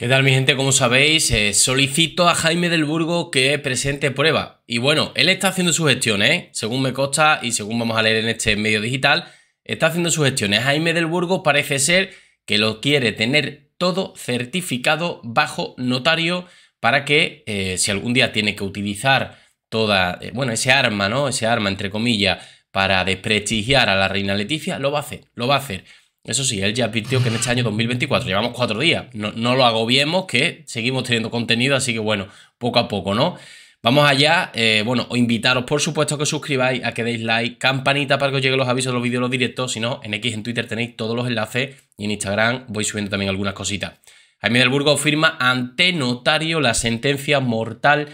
¿Qué tal mi gente? Como sabéis, eh, solicito a Jaime del Burgo que presente prueba. Y bueno, él está haciendo sus gestiones, ¿eh? según me consta y según vamos a leer en este medio digital, está haciendo sus gestiones. Jaime del Burgo parece ser que lo quiere tener todo certificado bajo notario para que eh, si algún día tiene que utilizar toda, bueno, ese arma, ¿no? Ese arma, entre comillas, para desprestigiar a la reina Leticia, lo va a hacer, lo va a hacer. Eso sí, él ya advirtió que en este año 2024 llevamos cuatro días. No, lo agobiemos, que seguimos teniendo contenido, así que bueno, poco a poco, ¿no? Vamos allá, eh, bueno, o invitaros por supuesto a que os suscribáis, a que deis like, campanita para que os lleguen los avisos de los vídeos, los directos, si no, en X, en Twitter tenéis todos los enlaces y en Instagram voy subiendo también algunas cositas. Jaime del Burgo firma ante notario la sentencia mortal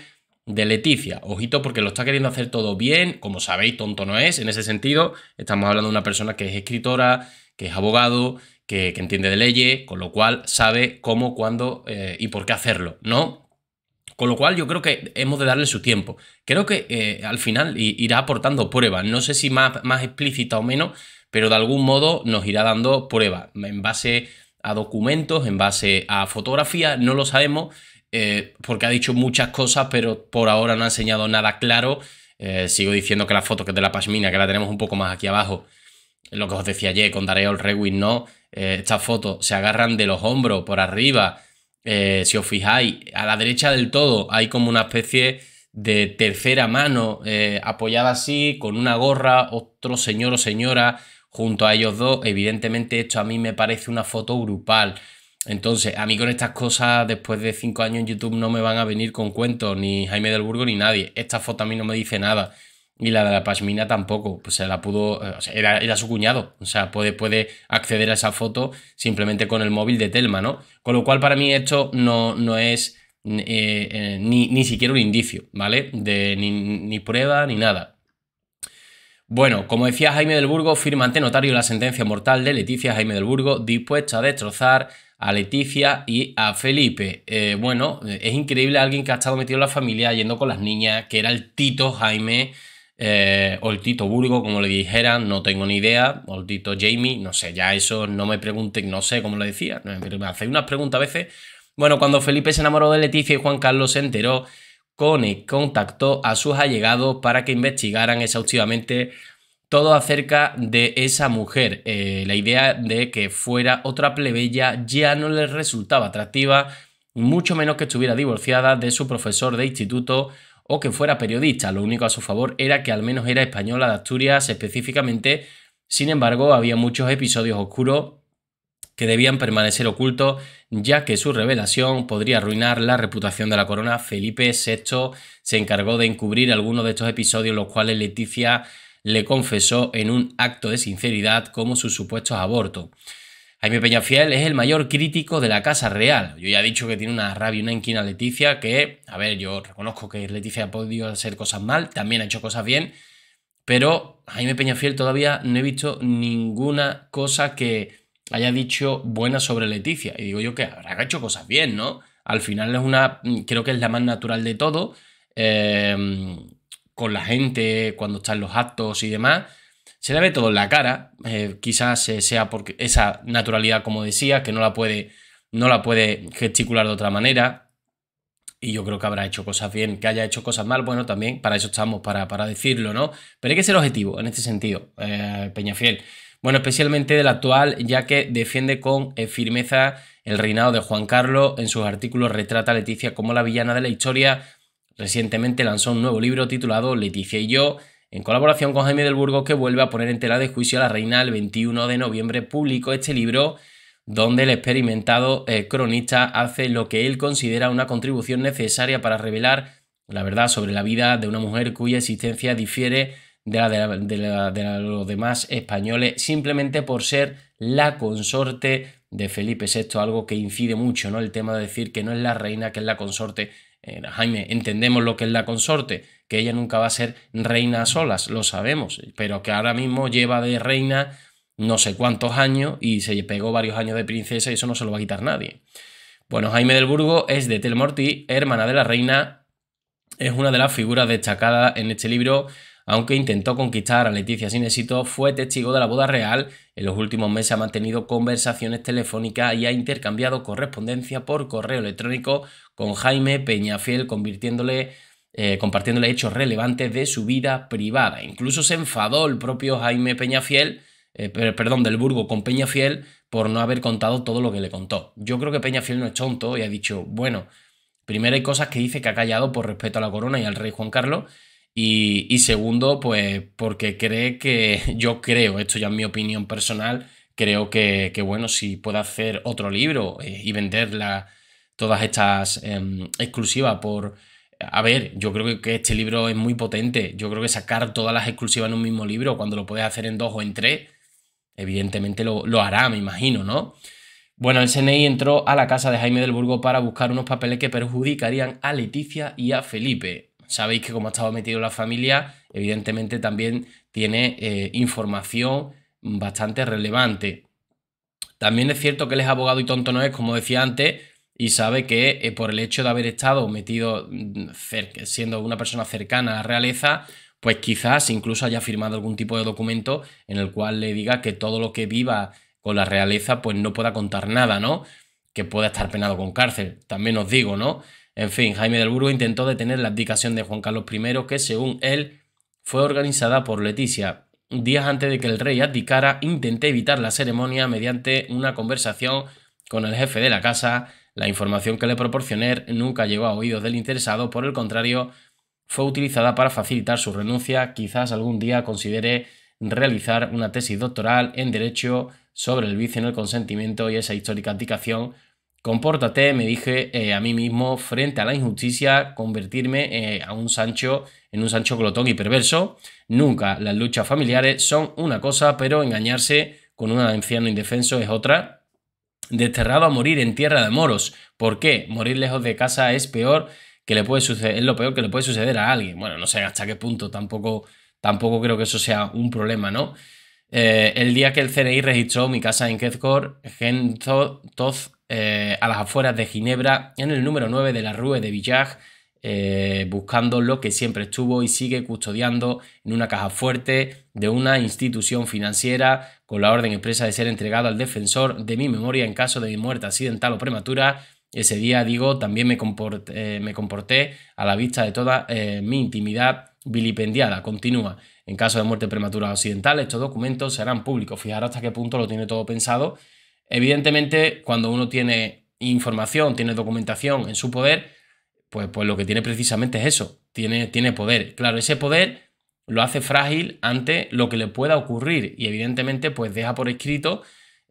de Leticia. Ojito porque lo está queriendo hacer todo bien, como sabéis, tonto no es, en ese sentido, estamos hablando de una persona que es escritora, que es abogado, que, que entiende de leyes, con lo cual sabe cómo, cuándo eh, y por qué hacerlo, ¿no? Con lo cual yo creo que hemos de darle su tiempo. Creo que eh, al final irá aportando pruebas, no sé si más, más explícita o menos, pero de algún modo nos irá dando pruebas en base a documentos, en base a fotografías, no lo sabemos, eh, porque ha dicho muchas cosas, pero por ahora no ha enseñado nada claro. sigo diciendo que la foto que es de la pasmina, que la tenemos un poco más aquí abajo, lo que os decía ayer con Dareol Rewin, no, esta eh, estas fotos se agarran de los hombros por arriba. Eh, si os fijáis, a la derecha del todo hay como una especie de tercera mano eh, apoyada así, con una gorra, otro señor o señora junto a ellos dos. Evidentemente esto a mí me parece una foto grupal. Entonces, a mí con estas cosas, después de cinco años en YouTube, no me van a venir con cuentos, ni Jaime del Burgo, ni nadie. Esta foto a mí no me dice nada y la de la pasmina tampoco, pues se la pudo, eh, era, era, su cuñado, o sea, puede, puede acceder a esa foto simplemente con el móvil de Telma, ¿no? Con lo cual para mí esto no, no es eh, eh, ni, siquiera un indicio, ¿vale? De, ni, prueba ni nada. Bueno, como decía Jaime del Burgo, firmante notario notario la sentencia mortal de Leticia Jaime del Burgo, dispuesta a destrozar a Leticia y a Felipe. bueno, es increíble alguien que ha estado metido en la familia yendo con las niñas, que era el Tito Jaime eh, Oltito Burgo, como le dijeran, no tengo ni idea, Tito Jamie, no sé, ya eso no me pregunten, no sé cómo lo decía, pero me hacéis unas preguntas a veces. Bueno, cuando Felipe se enamoró de Leticia y Juan Carlos se enteró, Cone contactó a sus allegados para que investigaran exhaustivamente todo acerca de esa mujer. Eh, la idea de que fuera otra plebeya ya no les resultaba atractiva, mucho menos que estuviera divorciada de su profesor de instituto o que fuera periodista. Lo único a su favor era que al menos era española de Asturias específicamente. Sin embargo, había muchos episodios oscuros que debían permanecer ocultos, ya que su revelación podría arruinar la reputación de la corona. Felipe VI se encargó de encubrir algunos de estos episodios, los cuales Leticia le confesó en un acto de sinceridad como sus supuestos abortos. Jaime Fiel es el mayor crítico de la Casa Real. Yo ya he dicho que tiene una rabia, una inquina Leticia, que, a ver, yo reconozco que Leticia ha podido hacer cosas mal, también ha hecho cosas bien, pero Jaime Fiel todavía no he visto ninguna cosa que haya dicho buena sobre Leticia. Y digo yo que habrá hecho cosas bien, ¿no? Al final es una, mm, creo que es la más natural de todo, eh, con la gente, cuando están los actos y demás se le ve todo en la cara, eh, quizás sea porque esa naturalidad, como decía, que no la puede, no la puede gesticular de otra manera. Y yo creo que habrá hecho cosas bien, que haya hecho cosas mal, bueno, también para eso estamos, para, para decirlo, ¿no? Pero hay que ser objetivo en este sentido, Peña eh, Peñafiel. Bueno, especialmente del actual, ya que defiende con eh, firmeza el reinado de Juan Carlos. En sus artículos retrata a Leticia como la villana de la historia. Recientemente lanzó un nuevo libro titulado Leticia y yo, en colaboración con Jaime del Burgo, que vuelve a poner en tela de juicio a la reina el 21 de noviembre, publicó este libro donde el experimentado eh, cronista hace lo que él considera una contribución necesaria para revelar la verdad sobre la vida de una mujer cuya existencia difiere de la de, los demás españoles simplemente por ser la consorte de Felipe VI, algo que incide mucho, ¿no? El tema de decir que no es la reina, que es la consorte. Eh, Jaime, entendemos lo que es la consorte, que ella nunca va a ser reina a solas, lo sabemos, pero que ahora mismo lleva de reina no sé cuántos años y se pegó varios años de princesa y eso no se lo va a quitar nadie. Bueno, Jaime del Burgo es de Telmorti, hermana de la reina, es una de las figuras destacadas en este libro, aunque intentó conquistar a Leticia sin éxito, fue testigo de la boda real, en los últimos meses ha mantenido conversaciones telefónicas y ha intercambiado correspondencia por correo electrónico con Jaime Peñafiel, convirtiéndole eh, compartiéndole hechos relevantes de su vida privada. Incluso se enfadó el propio Jaime Peñafiel, eh, perdón, del Burgo con Peñafiel, por no haber contado todo lo que le contó. Yo creo que Peñafiel no es tonto y ha dicho, bueno, primero hay cosas que dice que ha callado por respeto a la corona y al rey Juan Carlos, y, segundo, pues porque cree que yo creo, esto ya es mi opinión personal, creo que, bueno, si puede hacer otro libro eh, y venderla todas estas em, exclusivas por a ver, yo creo que este libro es muy potente. Yo creo que sacar todas las exclusivas en un mismo libro, cuando lo puedes hacer en dos o en tres, evidentemente lo, hará, me imagino, ¿no? Bueno, el CNI entró a la casa de Jaime del Burgo para buscar unos papeles que perjudicarían a Leticia y a Felipe. Sabéis que como ha estado metido la familia, evidentemente también tiene eh, información bastante relevante. También es cierto que él es abogado y tonto no es, como decía antes, y sabe que eh, por el hecho de haber estado metido, mm, siendo una persona cercana a la realeza, pues quizás incluso haya firmado algún tipo de documento en el cual le diga que todo lo que viva con la realeza pues no pueda contar nada, ¿no? Que pueda estar penado con cárcel, también os digo, ¿no? En fin, Jaime del Burgo intentó detener la abdicación de Juan Carlos I que, según él, fue organizada por Leticia. Días antes de que el rey abdicara, intenté evitar la ceremonia mediante una conversación con el jefe de la casa, la información que le proporcioné nunca llegó a oídos del interesado, por el contrario, fue utilizada para facilitar su renuncia. Quizás algún día considere realizar una tesis doctoral en Derecho sobre el vicio en el consentimiento y esa histórica abdicación. Compórtate, me dije eh, a mí mismo, frente a la injusticia, convertirme eh, a un Sancho en un Sancho glotón y perverso. Nunca las luchas familiares son una cosa, pero engañarse con un anciano indefenso es otra desterrado a morir en tierra de moros. ¿Por qué? Morir lejos de casa es peor que le puede suceder, lo peor que le puede suceder a alguien. Bueno, no sé hasta qué punto, tampoco, tampoco creo que eso sea un problema, ¿no? Eh, el día que el CNI registró mi casa en Kezkor, Gentoz, eh, a las afueras de Ginebra, en el número 9 de la Rue de Village, eh, buscando lo que siempre estuvo y sigue custodiando en una caja fuerte de una institución financiera con la orden expresa de ser entregado al defensor de mi memoria en caso de mi muerte accidental o prematura. Ese día, digo, también me eh, comporté, a la vista de toda eh, mi intimidad vilipendiada. Continúa. En caso de muerte prematura o accidental, estos documentos serán públicos. Fijaros hasta qué punto lo tiene todo pensado. Evidentemente, cuando uno tiene información, tiene documentación en su poder, pues, pues, lo que tiene precisamente es eso, tiene, tiene poder. Claro, ese poder lo hace frágil ante lo que le pueda ocurrir y evidentemente pues deja por escrito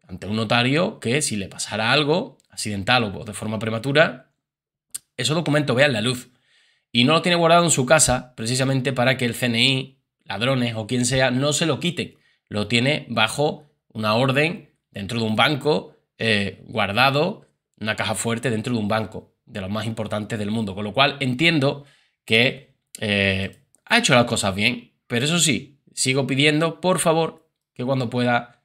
ante un notario que si le pasara algo, accidental o de forma prematura, esos documentos vean la luz. Y no lo tiene guardado en su casa precisamente para que el CNI, ladrones o quien sea, no se lo quite. Lo tiene bajo una orden, dentro de un banco, eh, guardado, una caja fuerte dentro de un banco de los más importantes del mundo. Con lo cual entiendo que eh, ha hecho las cosas bien, pero eso sí, sigo pidiendo, por favor, que cuando pueda,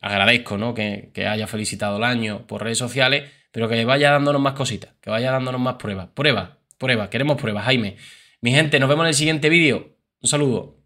agradezco ¿no? que, que haya felicitado el año por redes sociales, pero que vaya dándonos más cositas, que vaya dándonos más pruebas. Pruebas, pruebas, queremos pruebas, Jaime. Mi gente, nos vemos en el siguiente vídeo. Un saludo.